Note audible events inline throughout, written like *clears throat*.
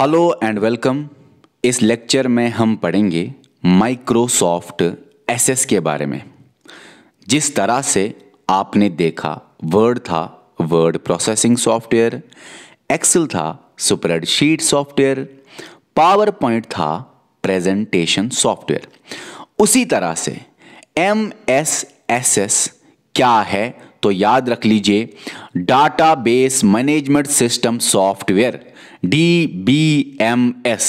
hello and welcome इस lecture में हम पढ़ेंगे माइक्रोसॉफ्ट एसएस के बारे में जिस तरह से आपने देखा वर्ड था वर्ड प्रोसेसिंग सॉफ्टवेयर एक्सेल था स्प्रेडशीट सॉफ्टवेयर पावर पॉइंट था प्रेजेंटेशन सॉफ्टवेयर उसी तरह से एम एस एस एस क्या है तो याद रख लीजिए database management system software D B M S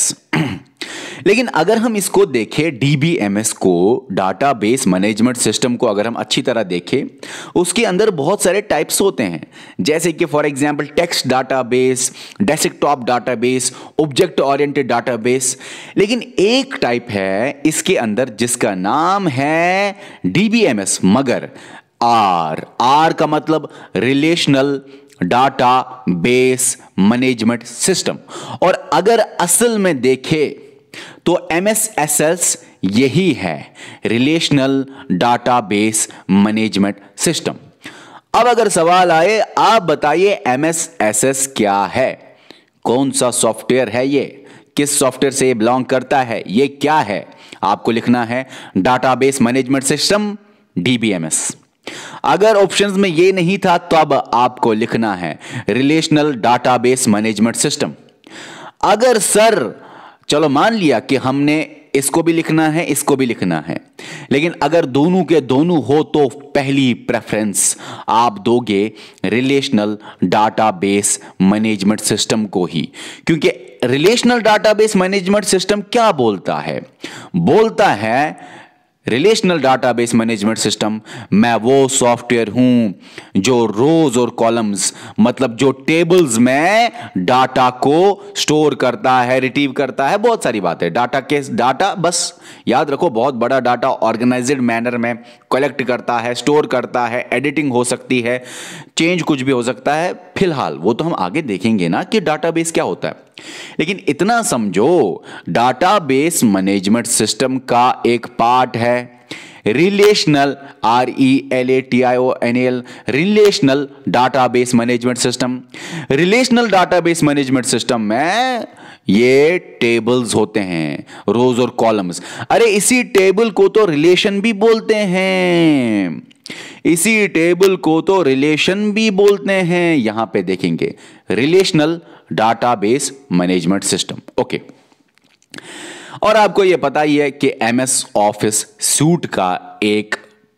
लेकिन अगर हम इसको देखें डीबीएमएस को डाटाबेस मैनेजमेंट सिस्टम को अगर हम अच्छी तरह देखें उसके अंदर बहुत सारे टाइप्स होते हैं जैसे कि for example text database desktop database object oriented database लेकिन एक टाइप है इसके अंदर जिसका नाम है डीबीएमएस मगर आर आर का मतलब relational database management system और अगर असल में देखे तो एम एस एस एस यही है relational database management system अब अगर सवाल आए आप बताइए एम एस क्या है कौन सा सॉफ्टवेयर है ये किस सॉफ्टवेयर से ये बिलोंग करता है ये क्या है आपको लिखना है database management system DBMS अगर ऑप्शंस में ये नहीं था तो अब आपको लिखना है रिलेशनल डाटाबेस मैनेजमेंट सिस्टम अगर सर चलो मान लिया कि हमने इसको भी लिखना है इसको भी लिखना है लेकिन अगर दोनों के दोनों हो तो पहली प्रेफरेंस आप दोगे रिलेशनल डाटाबेस मैनेजमेंट सिस्टम को ही क्योंकि रिलेशनल डाटाबेस मैनेजमेंट सिस्टम क्या बोलता है बोलता है रिलेशनल डाटाबेस मैनेजमेंट सिस्टम मैं वो सॉफ्टवेयर हूं जो रोज और कॉलम्स मतलब जो टेबल्स में डाटा को स्टोर करता है रिटीव करता है बहुत सारी बात है डाटा के डाटा बस याद रखो बहुत बड़ा डाटा ऑर्गेनाइज्ड मैनर में कलेक्ट करता है स्टोर करता है एडिटिंग हो सकती है चेंज कुछ भी हो सकता है फिलहाल वो तो हम आगे देखेंगे ना कि डाटाबेस क्या होता है लेकिन इतना समझो डाटाबेस मैनेजमेंट सिस्टम का एक पार्ट है relational R E L A T I O N L relational database management system relational database management system में ये टेबल्स होते हैं रोज और कॉलम्स अरे इसी टेबल को तो रिलेशन भी बोलते हैं इसी टेबल को तो रिलेशन भी बोलते हैं यहां पे देखेंगे relational database management system okay और आपको यह पता ही है कि एमएस ऑफिस सूट का एक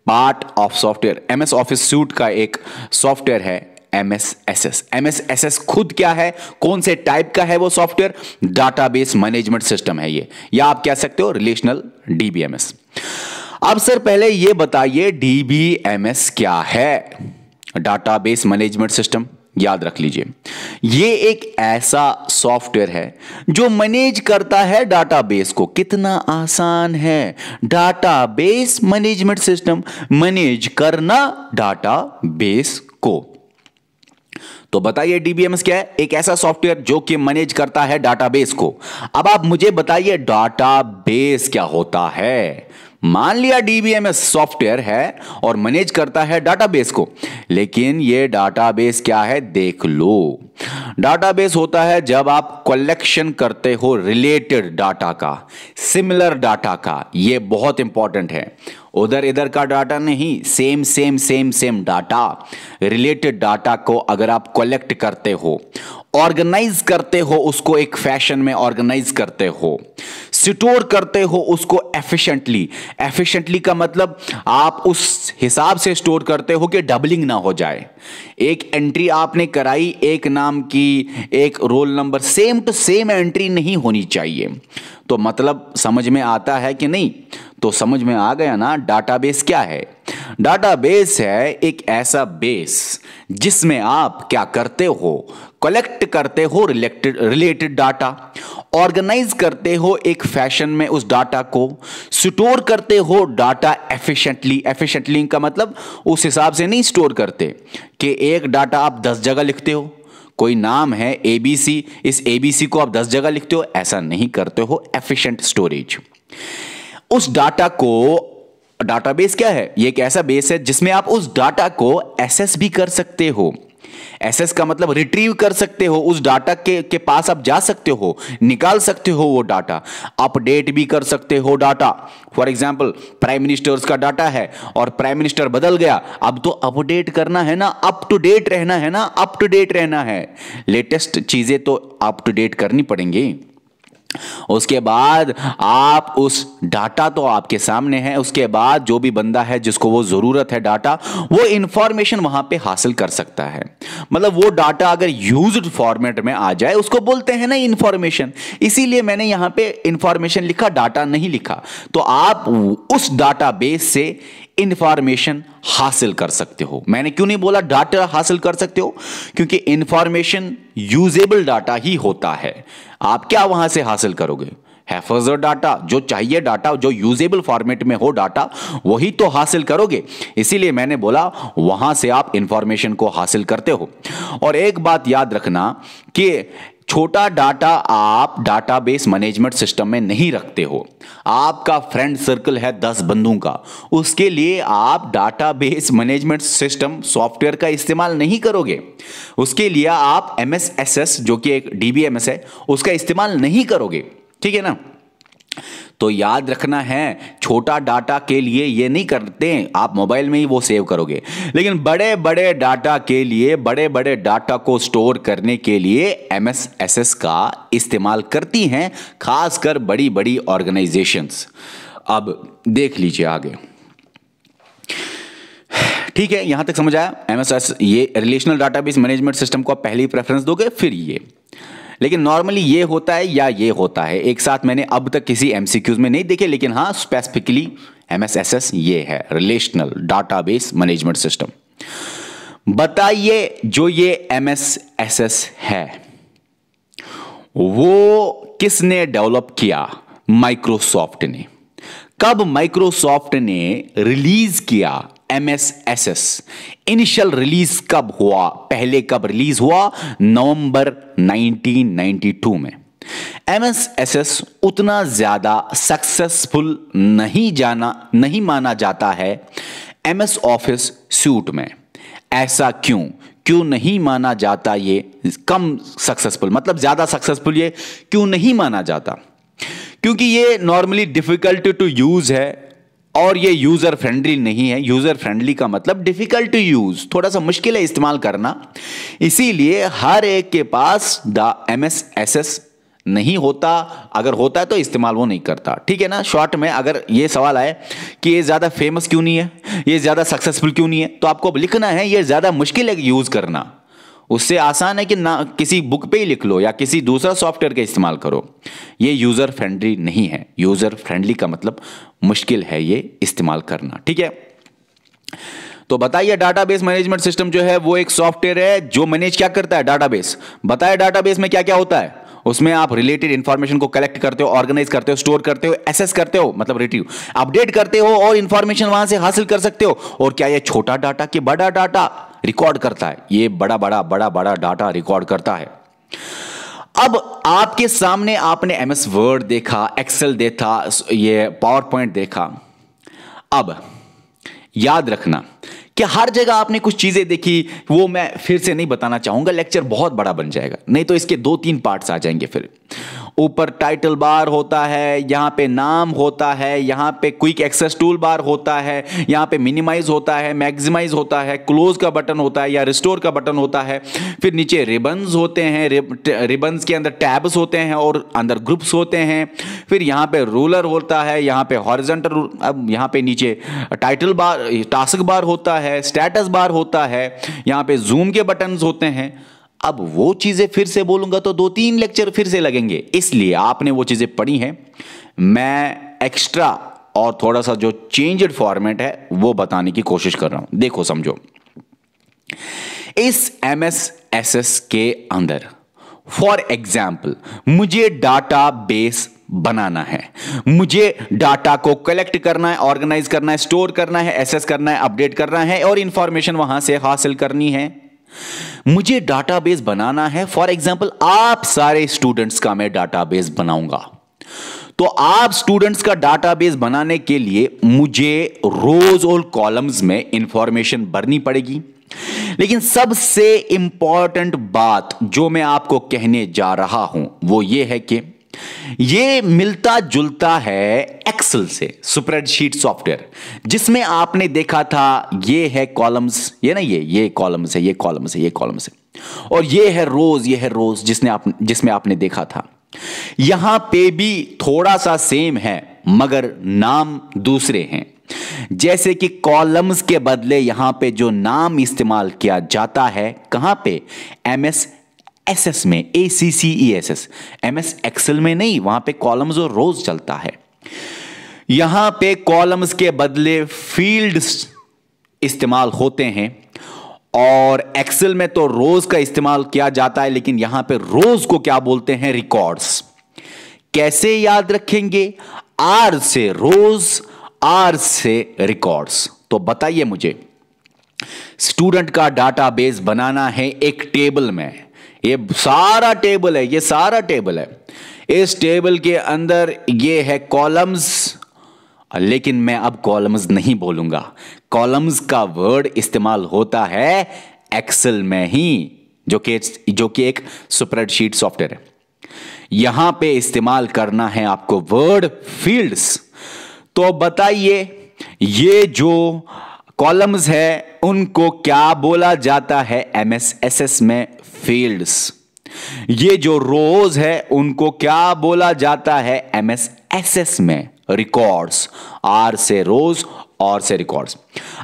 part of software MS office suite का एक सॉफ्टवेयर है एमएसएसएस एमएसएसएस खुद क्या है कौन से टाइप का है वो सॉफ्टवेयर डाटाबेस मैनेजमेंट सिस्टम है ये या आप कह सकते हो रिलेशनल डीबीएमएस अब सर पहले ये बताइए डीबीएमएस क्या है डाटाबेस मैनेजमेंट सिस्टम याद रख लीजिए ये एक ऐसा सॉफ्टवेयर है जो मैनेज करता है डाटाबेस को कितना आसान है डाटाबेस मैनेजमेंट सिस्टम मैनेज करना डाटाबेस को तो बताइए डीबीएमएस क्या है एक ऐसा सॉफ्टवेयर जो कि मैनेज करता है डाटाबेस को अब आप मुझे बताइए डाटाबेस क्या होता है मान लिया डीबीएमएस सॉफ्टवेयर है और मैनेज करता है डाटाबेस को लेकिन ये डाटाबेस क्या है देख लो डाटाबेस होता है जब आप कलेक्शन करते हो रिलेटेड डाटा का सिमिलर डाटा का ये बहुत इंपॉर्टेंट है उधर इधर का डाटा नहीं same same same same data related data को अगर आप कलेक्ट करते हो ऑर्गेनाइज करते हो उसको एक फैशन में ऑर्गेनाइज करते हो स्टोर करते हो उसको एफिशिएंटली एफिशिएंटली का मतलब आप उस हिसाब से स्टोर करते हो कि डबलिंग ना हो जाए एक एंट्री आपने कराई एक नाम की एक roll number same to same entry नहीं होनी चाहिए तो मतलब समझ में आता है कि नहीं तो समझ में आ गया ना डाटाबेस क्या है डाटाबेस है एक ऐसा बेस जिसमें आप क्या करते हो कलेक्ट करते हो रिलेटेड रिलेटेड डाटा ऑर्गेनाइज करते हो एक फैशन में उस डाटा को स्टोर करते हो डाटा एफिशिएंटली एफिशिएंटली का मतलब उस हिसाब से नहीं स्टोर करते कि एक डाटा आप दस जगह लिखते हो कोई नाम है एबीसी इस एबीसी को आप दस जगह लिखते हो ऐसा नहीं करते हो एफिशिएंट स्टोरेज उस डाटा को डाटाबेस क्या है ये एक ऐसा बेस है जिसमें आप उस डाटा को एसेस भी कर सकते हो एसएस का मतलब रिट्रीव कर सकते हो उस डाटा के के पास आप जा सकते हो निकाल सकते हो वो डाटा अपडेट भी कर सकते हो data for example prime ministers का डाटा है और प्राइम मिनिस्टर बदल गया अब तो अपडेट करना है ना अप टू डेट रहना है ना अप टू डेट रहना है लेटेस्ट चीजें तो अप टू डेट करनी पड़ेंगी उसके बाद आप उस डाटा तो आपके सामने है उसके बाद जो भी बंदा है जिसको वो ज़रूरत है डाटा वो इंफॉर्मेशन वहां पे हासिल कर सकता है मतलब वो डाटा अगर यूज्ड फॉर्मेट में आ जाए उसको बोलते हैं ना इंफॉर्मेशन इसीलिए मैंने यहां पे इंफॉर्मेशन लिखा डाटा नहीं लिखा तो आप उस बेस से इंफॉर्मेशन हासिल कर सकते हो मैंने क्यों नहीं बोला डाटा हासिल कर सकते हो क्योंकि इंफॉर्मेशन यूजेबल डाटा ही होता है आप क्या वहां से हासिल करोगे हैफर्जर डाटा जो चाहिए डाटा जो यूजेबल फॉर्मेट में हो डाटा वही तो हासिल करोगे इसीलिए मैंने बोला वहां से आप इंफॉर्मेशन को हासिल करते हो और एक बात याद रखना कि छोटा डाटा आप डाटाबेस मैनेजमेंट सिस्टम में नहीं रखते हो आपका फ्रेंड सर्कल है दस बंदों का उसके लिए आप डाटाबेस मैनेजमेंट सिस्टम सॉफ्टवेयर का इस्तेमाल नहीं करोगे उसके लिए आप एम जो कि एक डी है उसका इस्तेमाल नहीं करोगे ठीक है ना तो याद रखना है छोटा डाटा के लिए ये नहीं करते आप मोबाइल में ही वो सेव करोगे लेकिन बड़े बड़े डाटा के लिए बड़े बड़े डाटा को स्टोर करने के लिए एम का इस्तेमाल करती हैं खासकर बड़ी बड़ी ऑर्गेनाइजेशंस अब देख लीजिए आगे ठीक है यहां तक समझ आया एमएसएस ये रिलेशनल डाटाबेस मैनेजमेंट सिस्टम को आप पहली प्रेफरेंस दोगे फिर ये लेकिन नॉर्मली ये होता है या ये होता है एक साथ मैंने अब तक किसी एमसीक्यूज में नहीं देखे लेकिन हाँ स्पेसिफिकली एम ये है रिलेशनल बेस मैनेजमेंट सिस्टम बताइए जो ये एमएसएसएस है वो किसने डेवलप किया माइक्रोसॉफ्ट ने कब माइक्रोसॉफ्ट ने रिलीज किया M S S S initial release कब हुआ पहले कब रिलीज हुआ नवंबर 1992 में एम एस एस एस उतना ज्यादा सक्सेसफुल नहीं जाना नहीं माना जाता है एम एस ऑफिस सूट में ऐसा क्यों क्यों नहीं माना जाता ये कम सक्सेसफुल मतलब ज़्यादा सक्सेसफुल ये क्यों नहीं माना जाता क्योंकि ये नॉर्मली डिफ़िकल्ट टू यूज़ है और ये यूज़र फ्रेंडली नहीं है यूज़र फ्रेंडली का मतलब डिफ़िकल्ट टू यूज़ थोड़ा सा मुश्किल है इस्तेमाल करना इसीलिए हर एक के पास the M S S S नहीं होता अगर होता है तो इस्तेमाल वो नहीं करता ठीक है ना शॉर्ट में अगर ये सवाल आए कि ये ज़्यादा फेमस क्यों नहीं है ये ज़्यादा सक्सेसफुल क्यों नहीं है तो आपको लिखना है ये ज़्यादा मुश्किल है यूज़ करना उससे आसान है कि ना किसी बुक पे ही लिख लो या किसी दूसरा सॉफ्टवेयर का इस्तेमाल करो ये यूज़र फ्रेंडली नहीं है यूज़र फ्रेंडली का मतलब मुश्किल है ये इस्तेमाल करना ठीक है तो बताइए डाटाबेस मैनेजमेंट सिस्टम जो है वो एक सॉफ्टवेयर है जो मैनेज क्या करता है डाटाबेस बताया डाटाबेस में क्या क्या होता है उसमें आप रिलेटेड इंफॉर्मेशन को कलेक्ट करते हो ऑर्गेनाइज करते हो स्टोर करते हो एसेस करते हो मतलब रिट्यू अपडेट करते हो और इंफॉर्मेशन वहां से हासिल कर सकते हो और क्या यह छोटा डाटा कि बड़ा डाटा रिकॉर्ड करता है ये बड़ा बड़ा बड़ा बड़ा डाटा रिकॉर्ड करता है अब आपके सामने आपने एम एस वर्ड देखा एक्सेल देखा ये पावर पॉइंट देखा अब याद रखना कि हर जगह आपने कुछ चीज़ें देखी वो मैं फिर से नहीं बताना चाहूंगा लेक्चर बहुत बड़ा बन जाएगा नहीं तो इसके दो तीन पार्ट्स आ जाएंगे फिर ऊपर टाइटल बार होता है यहाँ पे नाम होता है यहाँ पे क्विक एक्सेस टूल बार होता है यहाँ पे मिनिमाइज होता है मैक्सिमाइज होता है क्लोज का बटन होता है या रिस्टोर का बटन होता है फिर नीचे रिबन्स होते हैं रिबन्स के अंदर टैब्स होते हैं और अंदर ग्रुप्स होते हैं फिर यहाँ पे रूलर होता है यहाँ पे हॉरिजेंटल अब यहाँ पे नीचे टाइटल बार टास्क बार होता है स्टेटस बार होता है यहाँ पे जूम के बटन होते हैं अब वो चीजें फिर से बोलूंगा तो दो तीन लेक्चर फिर से लगेंगे इसलिए आपने वो चीजें पढ़ी हैं मैं एक्स्ट्रा और थोड़ा सा जो चेंजड फॉर्मेट है वो बताने की कोशिश कर रहा हूं देखो समझो इस एम एस एस एस के अंदर फॉर एग्जाम्पल मुझे डाटा बेस बनाना है मुझे डाटा को कलेक्ट करना है ऑर्गेनाइज करना है स्टोर करना है एसेस करना है अपडेट करना है और इंफॉर्मेशन वहां से हासिल करनी है मुझे डाटाबेस बनाना है फॉर एग्जाम्पल आप सारे स्टूडेंट्स का मैं डाटाबेस बनाऊंगा तो आप स्टूडेंट्स का डाटाबेस बनाने के लिए मुझे रोज और कॉलम्स में इंफॉर्मेशन भरनी पड़ेगी लेकिन सबसे इंपॉर्टेंट बात जो मैं आपको कहने जा रहा हूं वो ये है कि ये मिलता जुलता है एक्सेल से स्प्रेडशीट सॉफ्टवेयर जिसमें आपने देखा था ये है कॉलम्स ये ना ये ये कॉलम्स है ये कॉलम्स है ये कॉलम्स है और ये है रोज ये है रोज जिसने आप जिसमें आपने देखा था यहां पे भी थोड़ा सा सेम है मगर नाम दूसरे हैं जैसे कि कॉलम्स के बदले यहां पे जो नाम इस्तेमाल किया जाता है कहां पे एम एस एस एस में A C C E S S M S Excel में नहीं वहां पे कॉलम्स और रोज चलता है यहां पे कॉलम्स के बदले फील्ड्स इस्तेमाल होते हैं और एक्सेल में तो रोज का इस्तेमाल किया जाता है लेकिन यहां पे रोज को क्या बोलते हैं रिकॉर्ड्स कैसे याद रखेंगे आर से रोज आर से रिकॉर्ड्स तो बताइए मुझे स्टूडेंट का डाटाबेस बनाना है एक टेबल में ये सारा टेबल है ये सारा टेबल है इस टेबल के अंदर ये है कॉलम्स लेकिन मैं अब कॉलम्स नहीं बोलूंगा कॉलम्स का वर्ड इस्तेमाल होता है एक्सेल में ही जो कि जो कि एक स्प्रेडशीट सॉफ्टवेयर है यहां पे इस्तेमाल करना है आपको वर्ड फील्ड्स तो बताइए ये जो कॉलम्स है उनको क्या बोला जाता है एमएसएसएस में फील्ड्स ये जो रोज है उनको क्या बोला जाता है एमएसएसएस में रिकॉर्ड्स आर से रोज और से रिकॉर्ड्स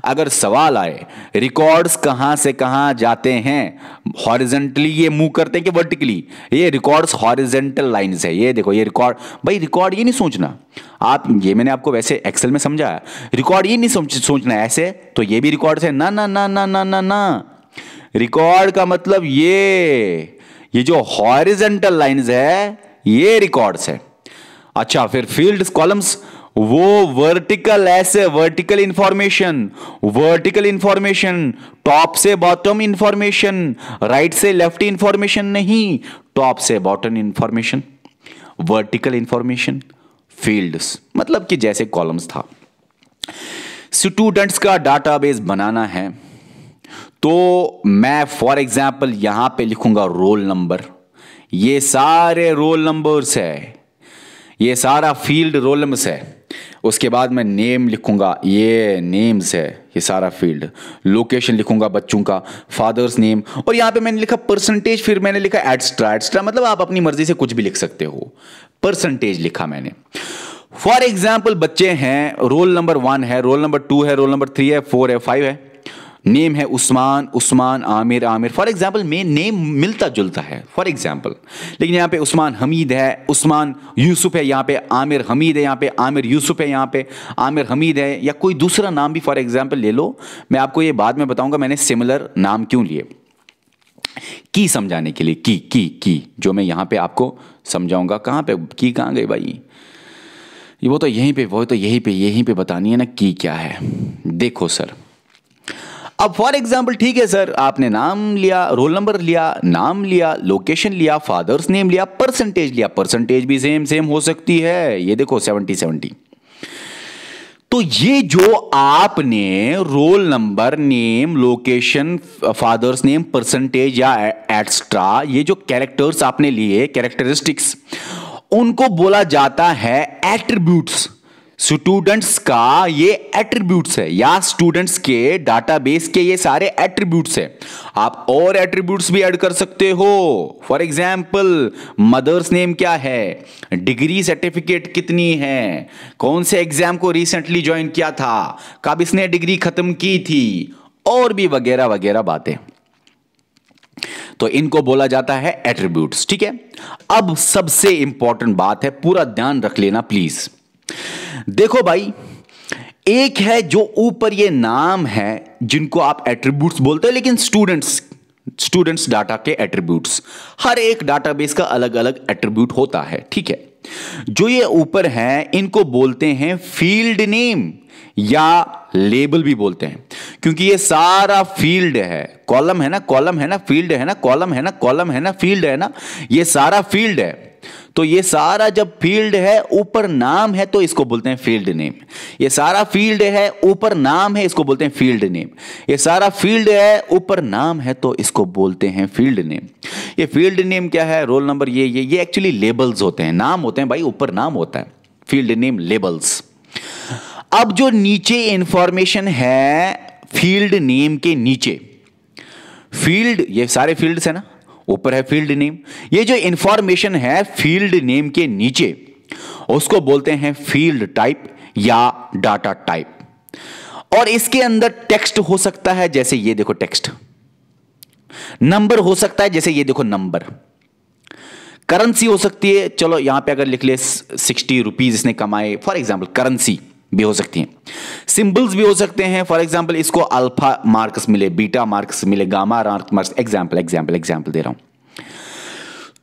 अगर सवाल आए रिकॉर्ड्स कहां से कहां जाते हैं हॉरिजेंटली ये मूव करते हैं कि वर्टिकली ये रिकॉर्ड्स हॉरिजेंटल लाइन है ये देखो ये रिकॉर्ड भाई रिकॉर्ड ये नहीं सोचना आप ये मैंने आपको वैसे एक्सेल में समझाया रिकॉर्ड ये नहीं सोचना ऐसे तो ये भी रिकॉर्ड्स है ना ना ना ना ना ना ना रिकॉर्ड का मतलब ये ये जो हॉरिजेंटल लाइंस है ये रिकॉर्ड्स है अच्छा फिर फील्ड कॉलम्स वो वर्टिकल ऐसे vertical information vertical information top से बॉटम इंफॉर्मेशन राइट से लेफ्ट इंफॉर्मेशन नहीं टॉप से bottom information vertical information fields मतलब कि जैसे कॉलम्स था स्टूडेंट्स का डाटाबेस बनाना है तो मैं फॉर एग्जाम्पल यहां पे लिखूंगा रोल नंबर ये सारे रोल नंबर्स है ये सारा फील्ड रोल नंबर्स है उसके बाद मैं नेम लिखूंगा ये नेम्स है ये सारा फील्ड लोकेशन लिखूंगा बच्चों का फादर्स नेम और यहां पे मैंने लिखा परसेंटेज फिर मैंने लिखा एडस्ट्रा एडस्ट्रा मतलब आप अपनी मर्जी से कुछ भी लिख सकते हो परसेंटेज लिखा मैंने फॉर एग्जाम्पल बच्चे हैं रोल नंबर वन है रोल नंबर टू है रोल नंबर थ्री है फोर है फाइव है नेम है उस्मान उस्मान आमिर आमिर फॉर एग्जाम्पल में नेम मिलता जुलता है फॉर एग्जाम्पल लेकिन यहाँ पे उस्मान हमीद है उस्मान यूसुफ है यहाँ पे आमिर हमीद है यहाँ पे आमिर यूसुफ है यहाँ पे आमिर हमीद है या कोई दूसरा नाम भी फॉर एग्जाम्पल ले लो मैं आपको ये बाद में बताऊंगा मैंने सिमिलर नाम क्यों लिए की समझाने के लिए की की की जो मैं यहाँ पे आपको समझाऊंगा कहाँ पे की कहाँ गई भाई वो तो यहीं पे वो तो यहीं पे यहीं पे बतानी है ना की क्या है देखो सर अब फॉर एग्जाम्पल ठीक है सर आपने नाम लिया रोल नंबर लिया नाम लिया लोकेशन लिया फादर्स नेम लिया परसेंटेज लिया परसेंटेज भी सेम सेम हो सकती है ये देखो सेवेंटी सेवेंटी तो ये जो आपने roll number name location father's name percentage या एक्स्ट्रा ये जो कैरेक्टर्स आपने लिए कैरेक्टरिस्टिक्स उनको बोला जाता है एट्रीब्यूट्स स्टूडेंट्स का ये एट्रीब्यूट्स है या स्टूडेंट्स के डाटाबेस के ये सारे एट्रीब्यूट्स है आप और एट्रीब्यूट्स भी ऐड कर सकते हो फॉर एग्जाम्पल मदर्स नेम क्या है डिग्री सर्टिफिकेट कितनी है कौन से एग्जाम को रिसेंटली ज्वाइन किया था कब इसने डिग्री खत्म की थी और भी वगैरह वगैरह बातें तो इनको बोला जाता है एट्रीब्यूट्स ठीक है अब सबसे इंपॉर्टेंट बात है पूरा ध्यान रख लेना प्लीज़ देखो भाई एक है जो ऊपर ये नाम है जिनको आप एट्रीब्यूट्स बोलते हैं लेकिन स्टूडेंट्स स्टूडेंट्स डाटा के एट्रीब्यूट्स हर एक डाटाबेस का अलग अलग एट्रीब्यूट होता है ठीक है जो ये ऊपर है इनको बोलते हैं फील्ड नेम या लेबल भी बोलते हैं क्योंकि ये सारा फील्ड है कॉलम है ना कॉलम है ना फील्ड है ना कॉलम है ना कॉलम है ना फील्ड है ना ये सारा फील्ड है तो ये सारा जब फील्ड है ऊपर नाम है तो इसको बोलते हैं फील्ड नेम ये सारा फील्ड है ऊपर नाम है इसको बोलते हैं फील्ड नेम ये सारा फील्ड है ऊपर नाम है तो इसको बोलते हैं फील्ड नेम ये फील्ड नेम क्या है रोल नंबर ये ये ये एक्चुअली लेबल्स होते हैं नाम होते हैं भाई ऊपर नाम होता है फील्ड नेम लेबल्स अब जो नीचे इंफॉर्मेशन है फील्ड नेम के नीचे फील्ड ये सारे फील्ड्स है ना ऊपर है फील्ड नेम ये जो इंफॉर्मेशन है फील्ड नेम के नीचे उसको बोलते हैं फील्ड टाइप या डाटा टाइप और इसके अंदर टेक्स्ट हो सकता है जैसे ये देखो टेक्स्ट नंबर हो सकता है जैसे ये देखो नंबर करेंसी हो सकती है चलो यहां पे अगर लिख ले सिक्सटी रुपीज इसने कमाए फॉर एग्जाम्पल करेंसी भी हो सकती हैं सिंबल्स भी हो सकते हैं फॉर एग्जाम्पल इसको अल्फा मार्क्स मिले बीटा मार्क्स मिले gamma marks example example example दे रहा हूं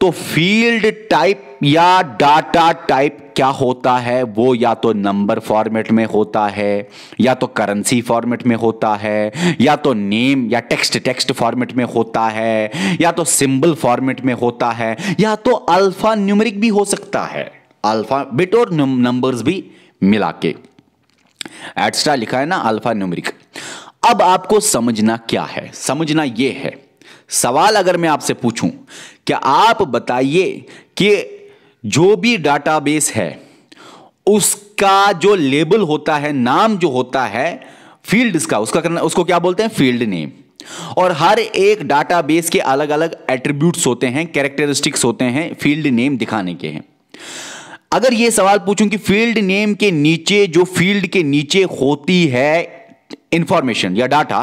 तो फील्ड टाइप या डाटा टाइप क्या होता है वो या तो नंबर फॉर्मेट में होता है या तो करेंसी फॉर्मेट में होता है या तो नेम या टेक्स्ट टेक्स्ट फॉर्मेट में होता है या तो सिंबल फॉर्मेट में होता है या तो अल्फा न्यूमरिक भी हो सकता है अल्फा बिट और नंबर्स भी मिला के एक्स्ट्रा लिखा है ना अल्फा न्यूमरिक अब आपको समझना क्या है समझना यह है सवाल अगर मैं आपसे पूछूं क्या आप बताइए कि जो भी डाटाबेस है उसका जो लेबल होता है नाम जो होता है फील्ड का उसका करना उसको क्या बोलते हैं फील्ड नेम और हर एक डाटाबेस के अलग अलग एट्रीब्यूट्स होते हैं कैरेक्टरिस्टिक्स होते हैं फील्ड नेम दिखाने के हैं अगर ये सवाल पूछूं कि फील्ड नेम के नीचे जो फील्ड के नीचे होती है इंफॉर्मेशन या डाटा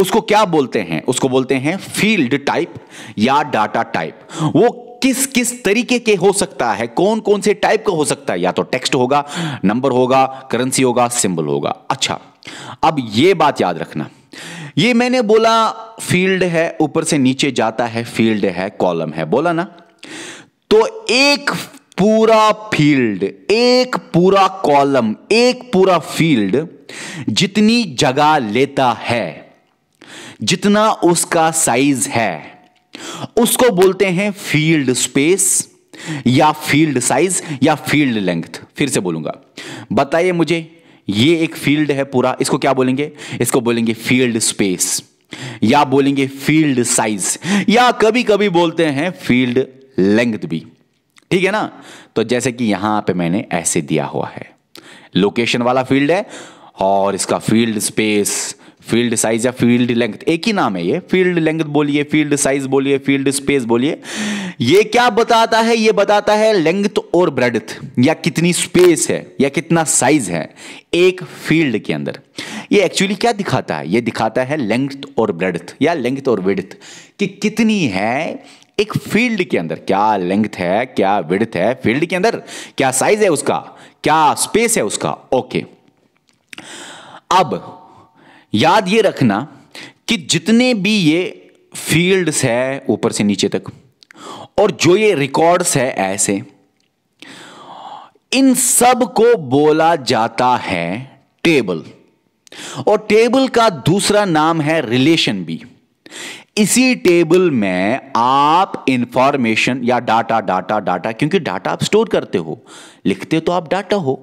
उसको क्या बोलते हैं उसको बोलते हैं फील्ड टाइप या डाटा टाइप वो किस किस तरीके के हो सकता है कौन कौन से टाइप का हो सकता है या तो टेक्स्ट होगा नंबर होगा करेंसी होगा सिंबल होगा अच्छा अब यह बात याद रखना यह मैंने बोला फील्ड है ऊपर से नीचे जाता है फील्ड है कॉलम है बोला ना तो एक पूरा फील्ड एक पूरा कॉलम एक पूरा फील्ड जितनी जगह लेता है जितना उसका साइज है उसको बोलते हैं फील्ड स्पेस या फील्ड साइज या फील्ड लेंथ फिर से बोलूंगा बताइए मुझे ये एक फील्ड है पूरा इसको क्या बोलेंगे इसको बोलेंगे फील्ड स्पेस या बोलेंगे फील्ड साइज या कभी कभी बोलते हैं फील्ड लेंथ भी ठीक है ना तो जैसे कि यहां पे मैंने ऐसे दिया हुआ है लोकेशन वाला फील्ड है और इसका फील्ड स्पेस फील्ड साइज या फील्ड लेंथ एक ही नाम है ये फील्ड लेंथ बोलिए फील्ड साइज बोलिए फील्ड स्पेस बोलिए ये क्या बताता है ये बताता है लेंथ और ब्रेडथ या कितनी स्पेस है या कितना साइज है एक फील्ड के अंदर ये एक्चुअली क्या दिखाता है ये दिखाता है लेंथ और ब्रेडथ या लेंथ और विड्थ कि कितनी है एक फील्ड के अंदर क्या लेंथ है क्या विड्थ है फील्ड के अंदर क्या साइज है उसका क्या स्पेस है उसका ओके अब याद ये रखना कि जितने भी ये फील्ड्स है ऊपर से नीचे तक और जो ये रिकॉर्ड्स है ऐसे इन सब को बोला जाता है टेबल और टेबल का दूसरा नाम है रिलेशन भी इसी टेबल में आप इंफॉर्मेशन या डाटा डाटा डाटा क्योंकि डाटा आप स्टोर करते हो लिखते तो आप डाटा हो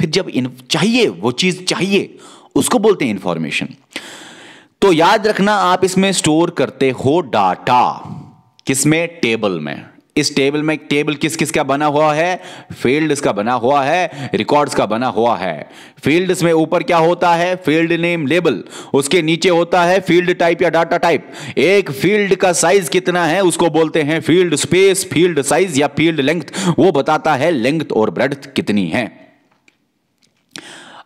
फिर जब इन चाहिए वो चीज़ चाहिए उसको बोलते हैं इंफॉर्मेशन तो याद रखना आप इसमें स्टोर करते हो डाटा किसमें टेबल में इस टेबल में टेबल किस किस का बना हुआ है फील्ड का बना हुआ है रिकॉर्ड्स का बना हुआ है फील्ड्स में ऊपर क्या होता है फील्ड नेम लेबल उसके नीचे होता है फील्ड टाइप या डाटा टाइप एक फील्ड का साइज कितना है उसको बोलते हैं फील्ड स्पेस फील्ड साइज या फील्ड लेंथ वो बताता है लेंथ और ब्रेड कितनी है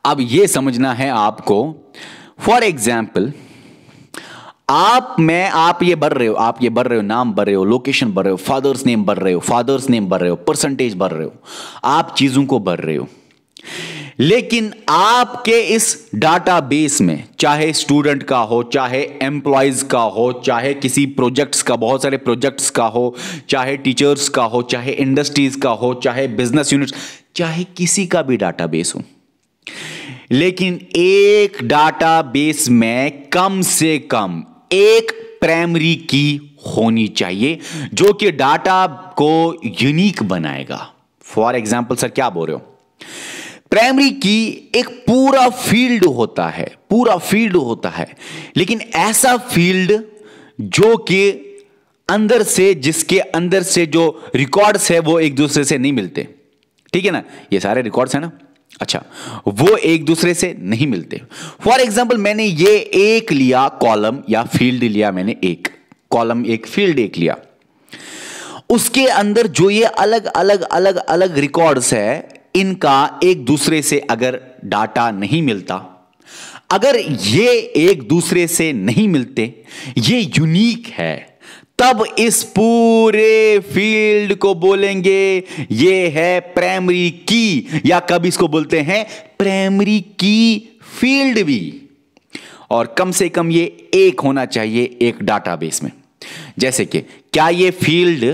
अब यह समझना है आपको फॉर एग्जाम्पल आप मैं आप ये भर रहे हो आप ये भर रहे हो नाम भर रहे हो लोकेशन भर रहे हो फादर्स नेम भर रहे हो फादर्स नेम भर रहे हो परसेंटेज भर रहे हो आप चीजों को भर रहे हो लेकिन आपके इस डाटाबेस में चाहे स्टूडेंट का हो चाहे एम्प्लॉयज का हो चाहे किसी प्रोजेक्ट्स का बहुत सारे प्रोजेक्ट्स का हो चाहे टीचर्स का हो चाहे इंडस्ट्रीज का हो चाहे बिजनेस यूनिट चाहे किसी का भी डाटाबेस हो लेकिन एक डाटाबेस में कम से कम एक प्राइमरी की होनी चाहिए जो कि डाटा को यूनिक बनाएगा फॉर एग्जाम्पल सर क्या बोल रहे हो प्राइमरी की एक पूरा फील्ड होता है पूरा फील्ड होता है लेकिन ऐसा फील्ड जो कि अंदर से जिसके अंदर से जो रिकॉर्ड्स है वो एक दूसरे से नहीं मिलते ठीक है ना ये सारे रिकॉर्ड्स है ना अच्छा वो एक दूसरे से नहीं मिलते फॉर एग्जाम्पल मैंने ये एक लिया कॉलम या फील्ड लिया मैंने एक कॉलम एक फील्ड एक लिया उसके अंदर जो ये अलग अलग अलग अलग रिकॉर्ड्स है इनका एक दूसरे से अगर डाटा नहीं मिलता अगर ये एक दूसरे से नहीं मिलते ये यूनिक है तब इस पूरे फील्ड को बोलेंगे ये है प्राइमरी की या कब इसको बोलते हैं प्राइमरी की फील्ड भी और कम से कम ये एक होना चाहिए एक डाटाबेस में जैसे कि क्या ये फील्ड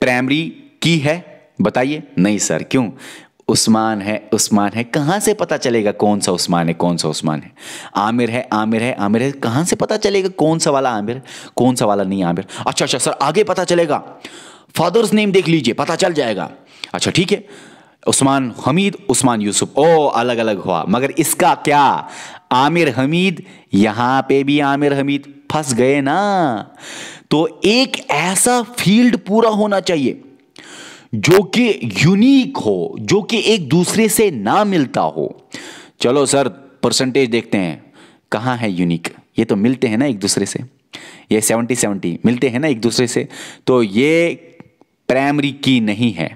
प्राइमरी की है बताइए नहीं सर क्यों उस्मान है उस्मान है कहाँ से पता चलेगा कौन सा उस्मान है कौन सा उस्मान है आमिर है आमिर है आमिर है कहाँ से पता चलेगा कौन सा वाला आमिर कौन सा वाला नहीं आमिर अच्छा अच्छा सर आगे पता चलेगा फादर्स नेम देख लीजिए पता चल जाएगा अच्छा ठीक है उस्मान हमीद उस्मान यूसुफ ओ अलग अलग हुआ मगर इसका क्या आमिर हमीद यहाँ पे भी आमिर हमीद फंस गए ना तो एक ऐसा फील्ड पूरा होना चाहिए जो कि यूनिक हो जो कि एक दूसरे से ना मिलता हो चलो सर परसेंटेज देखते हैं कहाँ है यूनिक ये तो मिलते हैं ना एक दूसरे से ये सेवेंटी सेवेंटी मिलते हैं ना एक दूसरे से तो ये प्राइमरी की नहीं है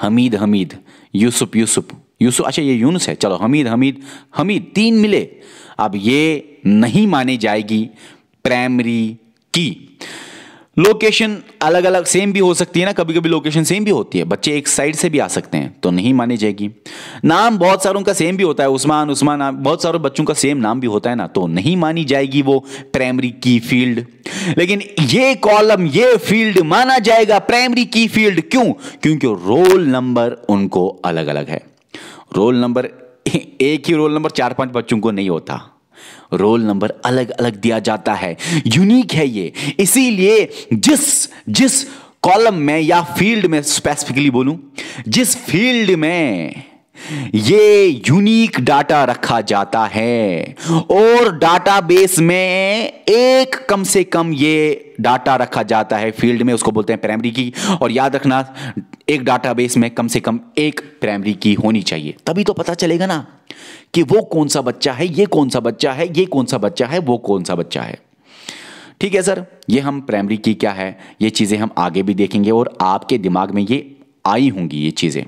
हमीद हमीद यूसुफ यूसुफ यूसुफ अच्छा ये यूनुस है चलो हमीद हमीद हमीद तीन मिले अब ये नहीं मानी जाएगी प्राइमरी की लोकेशन अलग अलग सेम भी हो सकती है ना कभी कभी लोकेशन सेम भी होती है बच्चे एक साइड से भी आ सकते हैं तो नहीं मानी जाएगी नाम बहुत सारों का सेम भी होता है उस्मान उस्मान नाम बहुत सारे बच्चों का सेम नाम भी होता है ना तो नहीं मानी जाएगी वो प्राइमरी की फील्ड लेकिन ये कॉलम ये फील्ड माना जाएगा प्राइमरी की फील्ड क्यों क्योंकि रोल नंबर उनको अलग अलग है रोल नंबर *laughs* एक ही रोल नंबर चार पांच बच्चों को नहीं होता रोल नंबर अलग अलग दिया जाता है यूनिक है ये इसीलिए जिस जिस कॉलम में या फील्ड में स्पेसिफिकली बोलूं जिस फील्ड में ये यूनिक डाटा रखा जाता है और डाटाबेस में एक कम से कम ये डाटा रखा जाता है फील्ड में उसको बोलते हैं प्राइमरी की और याद रखना एक डाटाबेस में कम से कम एक प्राइमरी की होनी चाहिए तभी तो पता चलेगा ना कि वो कौन सा बच्चा है ये कौन सा बच्चा है ये कौन सा बच्चा है वो कौन सा बच्चा है ठीक है सर ये हम प्राइमरी की क्या है ये चीज़ें हम आगे भी देखेंगे और आपके दिमाग में ये आई होंगी ये चीज़ें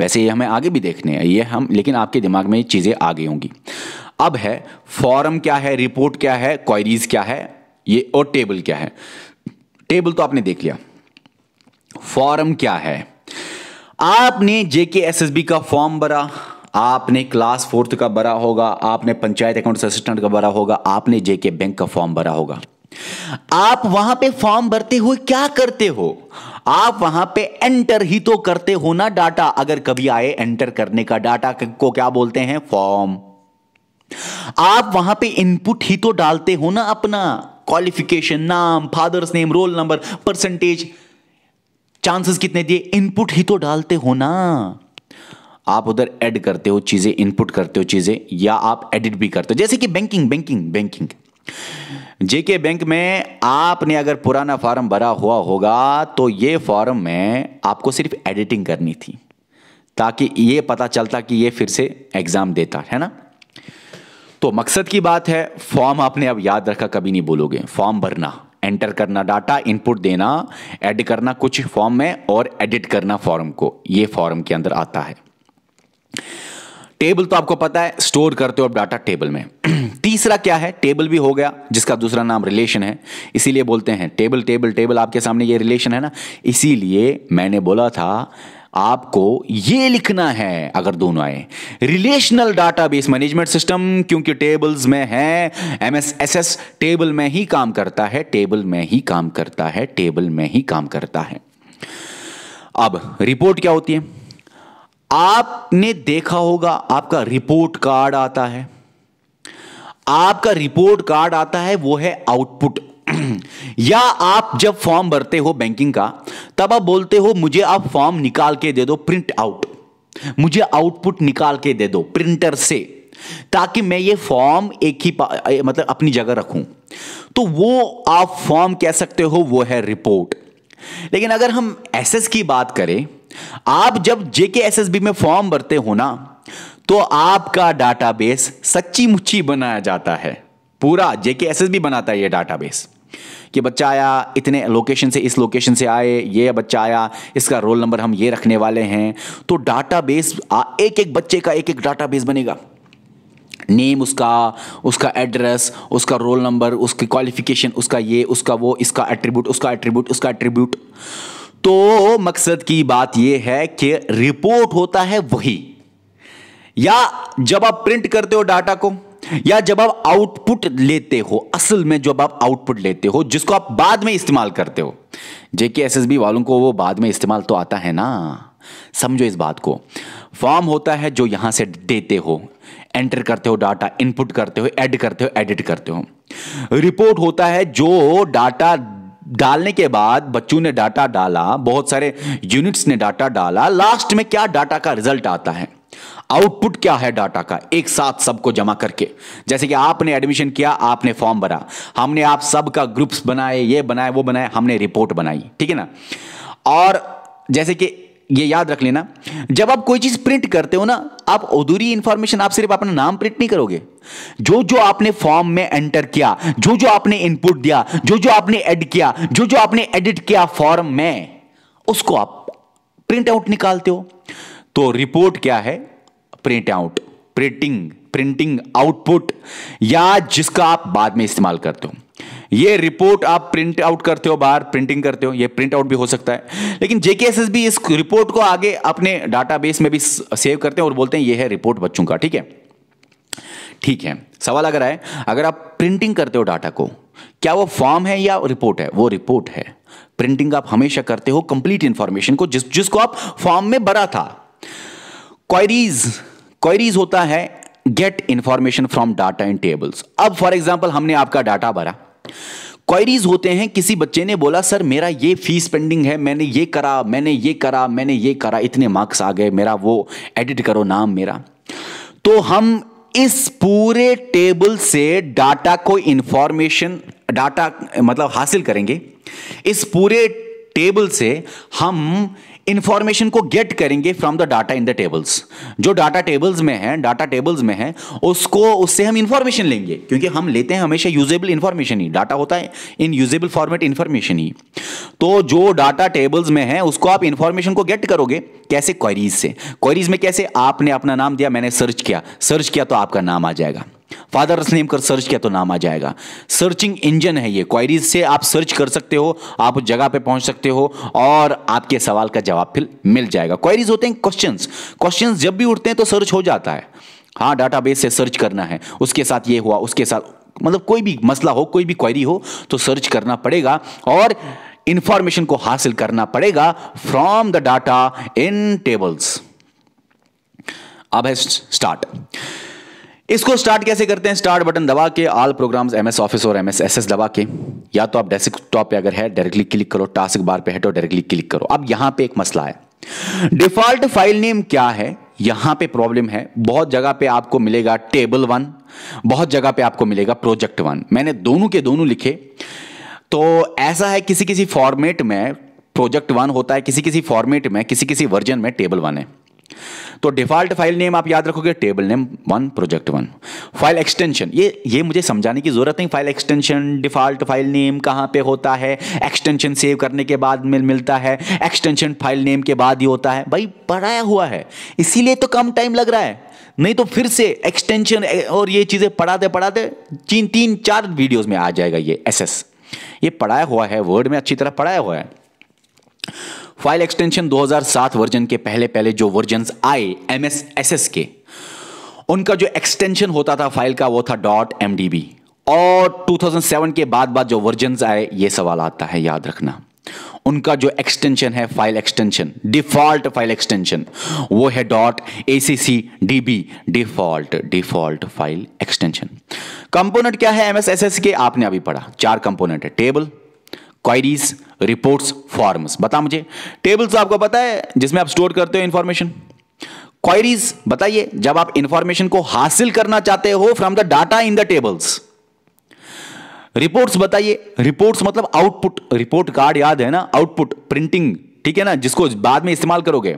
वैसे ये हमें आगे भी देखने हैं ये हम लेकिन आपके दिमाग में ये चीज़ें आगे होंगी अब है फॉरम क्या है रिपोर्ट क्या है क्वायरीज क्या है ये और टेबल क्या है टेबल तो आपने देख लिया फॉर्म क्या है आपने जेके एसएसबी का फॉर्म भरा आपने क्लास फोर्थ का भरा होगा आपने पंचायत अकाउंट असिस्टेंट का भरा होगा आपने जेके बैंक का फॉर्म भरा होगा आप वहां पे फॉर्म भरते हुए क्या करते हो आप वहां पे एंटर ही तो करते हो ना डाटा अगर कभी आए एंटर करने का डाटा को क्या बोलते हैं फॉर्म आप वहां पे इनपुट ही तो डालते हो ना अपना क्वालिफिकेशन नाम father's name roll number percentage chances कितने दिए इनपुट ही तो डालते हो ना आप उधर ऐड करते हो चीजें इनपुट करते हो चीजें या आप एडिट भी करते हो जैसे कि banking banking banking JK bank में आपने अगर पुराना फॉर्म भरा हुआ होगा तो ये फॉर्म में आपको सिर्फ एडिटिंग करनी थी ताकि ये पता चलता कि ये फिर से एग्जाम देता है ना तो मकसद की बात है फॉर्म आपने अब याद रखा कभी नहीं बोलोगे फॉर्म भरना एंटर करना डाटा इनपुट देना ऐड करना कुछ फॉर्म में और एडिट करना फॉर्म को ये फॉर्म के अंदर आता है टेबल तो आपको पता है स्टोर करते हो आप डाटा टेबल में *clears throat* तीसरा क्या है टेबल भी हो गया जिसका दूसरा नाम रिलेशन है इसीलिए बोलते हैं टेबल टेबल टेबल आपके सामने ये रिलेशन है ना इसीलिए मैंने बोला था आपको ये लिखना है अगर दोनों आए रिलेशनल डाटाबेस मैनेजमेंट सिस्टम क्योंकि टेबल्स में है एमएसएसएस टेबल में ही काम करता है टेबल में ही काम करता है टेबल में ही काम करता है अब रिपोर्ट क्या होती है आपने देखा होगा आपका रिपोर्ट कार्ड आता है आपका रिपोर्ट कार्ड आता है वो है आउटपुट *clears throat* या आप जब फॉर्म भरते हो बैंकिंग का तब आप बोलते हो मुझे आप फॉर्म निकाल के दे दो प्रिंट आउट मुझे आउटपुट निकाल के दे दो प्रिंटर से ताकि मैं ये फॉर्म एक ही मतलब अपनी जगह रखूं तो वो आप फॉर्म कह सकते हो वो है रिपोर्ट लेकिन अगर हम एसएस की बात करें आप जब जेके एसएसबी में फॉर्म भरते हो ना तो आपका डाटाबेस सच्ची मुच्ची बनाया जाता है पूरा जेके एसएसबी बनाता है ये डाटाबेस कि बच्चा आया इतने लोकेशन से इस लोकेशन से आए ये बच्चा आया इसका रोल नंबर हम ये रखने वाले हैं तो बेस एक एक बच्चे का एक एक डाटा बेस बनेगा नेम उसका उसका एड्रेस उसका रोल नंबर उसकी क्वालिफिकेशन उसका ये उसका वो इसका एट्रीब्यूट उसका एट्रीब्यूट उसका एट्रीब्यूट तो मकसद की बात यह है कि रिपोर्ट होता है वही या जब आप प्रिंट करते हो डाटा को या जब आप आउटपुट लेते हो असल में जब आप आउटपुट लेते हो जिसको आप बाद में इस्तेमाल करते हो जेके एस वालों को वो बाद में इस्तेमाल तो आता है ना समझो इस बात को फॉर्म होता है जो यहां से देते हो एंटर करते हो डाटा इनपुट करते हो ऐड करते हो एडिट करते हो रिपोर्ट होता है जो डाटा डालने के बाद बच्चों ने डाटा डाला बहुत सारे यूनिट्स ने डाटा डाला लास्ट में क्या डाटा का रिजल्ट आता है आउटपुट क्या है डाटा का एक साथ सबको जमा करके जैसे कि आपने एडमिशन किया आपने फॉर्म भरा हमने आप सबका ग्रुप्स बनाए ये बनाए वो बनाए हमने रिपोर्ट बनाई ठीक है ना और जैसे कि ये याद रख लेना जब आप कोई चीज प्रिंट करते हो ना आप अधूरी इंफॉर्मेशन आप सिर्फ अपना नाम प्रिंट नहीं करोगे जो जो आपने फॉर्म में एंटर किया जो जो आपने इनपुट दिया जो जो आपने एड किया जो जो आपने एडिट किया फॉर्म में उसको आप प्रिंट आउट निकालते हो तो रिपोर्ट क्या है print out printing printing output या जिसका आप बाद में इस्तेमाल करते हो ये रिपोर्ट आप प्रिंट आउट करते हो बाहर प्रिंटिंग करते हो ये प्रिंट आउट भी हो सकता है लेकिन बी इस रिपोर्ट को आगे अपने डाटाबेस में भी सेव करते हैं और बोलते हैं ये है रिपोर्ट बच्चों का ठीक है ठीक है सवाल अगर आए अगर आप प्रिंटिंग करते हो डाटा को क्या वो फॉर्म है या रिपोर्ट है वो रिपोर्ट है प्रिंटिंग आप हमेशा करते हो कंप्लीट इंफॉर्मेशन को जिस जिसको आप फॉर्म में भरा था क्वारीज क्वेरीज होता है get information from data in tables अब फॉर एग्जाम्पल हमने आपका डाटा भरा क्वेरीज होते हैं किसी बच्चे ने बोला सर मेरा ये फीस पेंडिंग है मैंने ये करा मैंने ये करा मैंने ये करा इतने मार्क्स आ गए मेरा वो एडिट करो नाम मेरा तो हम इस पूरे टेबल से डाटा को इंफॉर्मेशन डाटा मतलब हासिल करेंगे इस पूरे टेबल से हम इंफॉर्मेशन को गेट करेंगे from the data in the tables जो डाटा टेबल्स में है डाटा टेबल्स में है उसको उससे हम इंफॉर्मेशन लेंगे क्योंकि हम लेते हैं हमेशा यूजेबल इंफॉर्मेशन ही डाटा होता है इन यूजेबल फॉर्मेट इंफॉर्मेशन ही तो जो डाटा टेबल्स में है उसको आप इंफॉर्मेशन को गेट करोगे कैसे क्वेरीज से क्वेरीज में कैसे आपने अपना नाम दिया मैंने सर्च किया सर्च किया तो आपका नाम आ जाएगा फादर्स नेम कर सर्च किया तो नाम आ जाएगा सर्चिंग इंजन है ये क्वायरीज से आप सर्च कर सकते हो आप उस जगह पे पहुंच सकते हो और आपके सवाल का जवाब फिर मिल जाएगा क्वायरीज होते हैं क्वेश्चंस क्वेश्चंस जब भी उठते हैं तो सर्च हो जाता है हाँ डाटाबेस से सर्च करना है उसके साथ ये हुआ उसके साथ मतलब कोई भी मसला हो कोई भी क्वायरी हो तो सर्च करना पड़ेगा और इंफॉर्मेशन को हासिल करना पड़ेगा from the data in tables अब है स्टार्ट इसको स्टार्ट कैसे करते हैं स्टार्ट बटन दबा के ऑल प्रोग्राम्स एमएस ऑफिस और एमएस एसएस दबा के या तो आप डेस्कटॉप पे अगर है डायरेक्टली क्लिक करो टास्क बार पे है तो डायरेक्टली क्लिक करो अब यहां पे एक मसला है डिफॉल्ट फाइल नेम क्या है यहां पे प्रॉब्लम है बहुत जगह पे आपको मिलेगा टेबल वन बहुत जगह पे आपको मिलेगा प्रोजेक्ट वन मैंने दोनों के दोनों लिखे तो ऐसा है किसी किसी फॉर्मेट में प्रोजेक्ट वन होता है किसी किसी फॉर्मेट में किसी किसी वर्जन में टेबल वन है तो डिफॉल्ट फाइल नेम आप याद रखोगे table name one project one file extension ये ये मुझे समझाने की ज़रूरत नहीं file extension default file name कहाँ पे होता है एक्सटेंशन सेव करने के बाद मिल मिलता है एक्सटेंशन फाइल नेम के बाद ही होता है भाई पढ़ाया हुआ है इसीलिए तो कम टाइम लग रहा है नहीं तो फिर से एक्सटेंशन और ये चीज़ें पढ़ाते पढ़ाते तीन तीन चार वीडियोज़ में आ जाएगा ये एस ये पढ़ाया हुआ है वर्ड में अच्छी तरह पढ़ाया हुआ है फाइल एक्सटेंशन 2007 वर्जन के पहले पहले जो वर्जन आए एम एस एस एस के उनका जो एक्सटेंशन होता था फाइल का वो था डॉट एम डी बी और 2007 के बाद बाद जो वर्जन आए ये सवाल आता है याद रखना उनका जो एक्सटेंशन है file extension default file extension वो है dot A C C D B default default file extension component क्या है एमएसएसएस के आपने अभी पढ़ा चार कंपोनेंट है टेबल क्वायरीज रिपोर्ट्स फॉर्म्स बता मुझे टेबल्स आपको पता है जिसमें आप स्टोर करते हो इंफॉर्मेशन क्वायरीज बताइए जब आप इंफॉर्मेशन को हासिल करना चाहते हो from the data in the tables reports बताइए रिपोर्ट्स मतलब आउटपुट रिपोर्ट कार्ड याद है ना आउटपुट प्रिंटिंग ठीक है ना जिसको बाद में इस्तेमाल करोगे